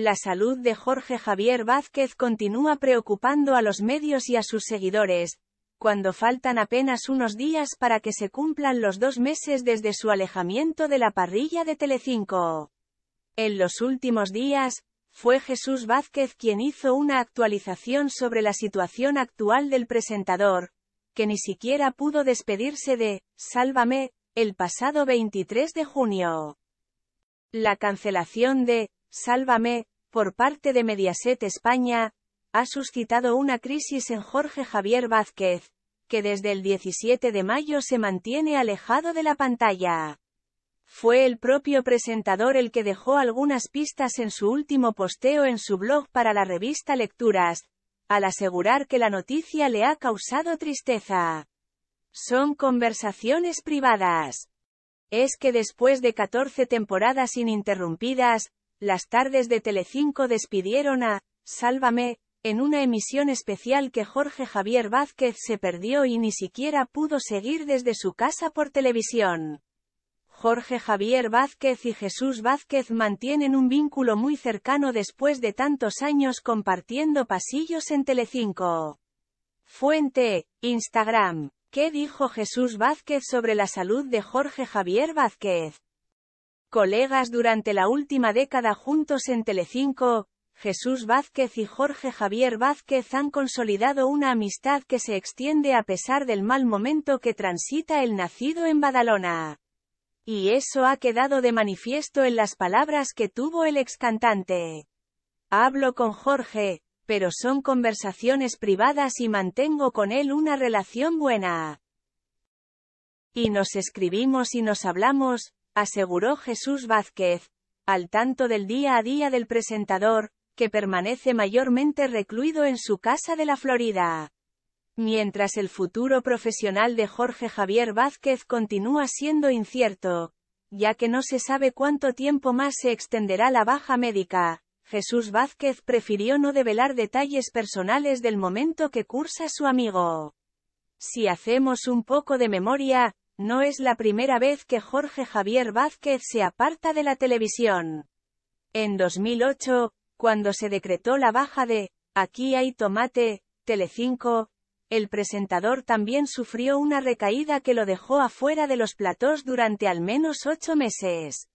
La salud de Jorge Javier Vázquez continúa preocupando a los medios y a sus seguidores, cuando faltan apenas unos días para que se cumplan los dos meses desde su alejamiento de la parrilla de Telecinco. En los últimos días, fue Jesús Vázquez quien hizo una actualización sobre la situación actual del presentador, que ni siquiera pudo despedirse de Sálvame, el pasado 23 de junio. La cancelación de Sálvame, por parte de Mediaset España, ha suscitado una crisis en Jorge Javier Vázquez, que desde el 17 de mayo se mantiene alejado de la pantalla. Fue el propio presentador el que dejó algunas pistas en su último posteo en su blog para la revista Lecturas, al asegurar que la noticia le ha causado tristeza. Son conversaciones privadas. Es que después de 14 temporadas ininterrumpidas, las tardes de Telecinco despidieron a Sálvame, en una emisión especial que Jorge Javier Vázquez se perdió y ni siquiera pudo seguir desde su casa por televisión. Jorge Javier Vázquez y Jesús Vázquez mantienen un vínculo muy cercano después de tantos años compartiendo pasillos en Telecinco. Fuente, Instagram. ¿Qué dijo Jesús Vázquez sobre la salud de Jorge Javier Vázquez? Colegas durante la última década juntos en Telecinco, Jesús Vázquez y Jorge Javier Vázquez han consolidado una amistad que se extiende a pesar del mal momento que transita el nacido en Badalona. Y eso ha quedado de manifiesto en las palabras que tuvo el ex cantante. Hablo con Jorge, pero son conversaciones privadas y mantengo con él una relación buena. Y nos escribimos y nos hablamos, aseguró Jesús Vázquez, al tanto del día a día del presentador, que permanece mayormente recluido en su casa de la Florida. Mientras el futuro profesional de Jorge Javier Vázquez continúa siendo incierto, ya que no se sabe cuánto tiempo más se extenderá la baja médica, Jesús Vázquez prefirió no develar detalles personales del momento que cursa su amigo. Si hacemos un poco de memoria, no es la primera vez que Jorge Javier Vázquez se aparta de la televisión. En 2008, cuando se decretó la baja de Aquí hay tomate, Telecinco, el presentador también sufrió una recaída que lo dejó afuera de los platós durante al menos ocho meses.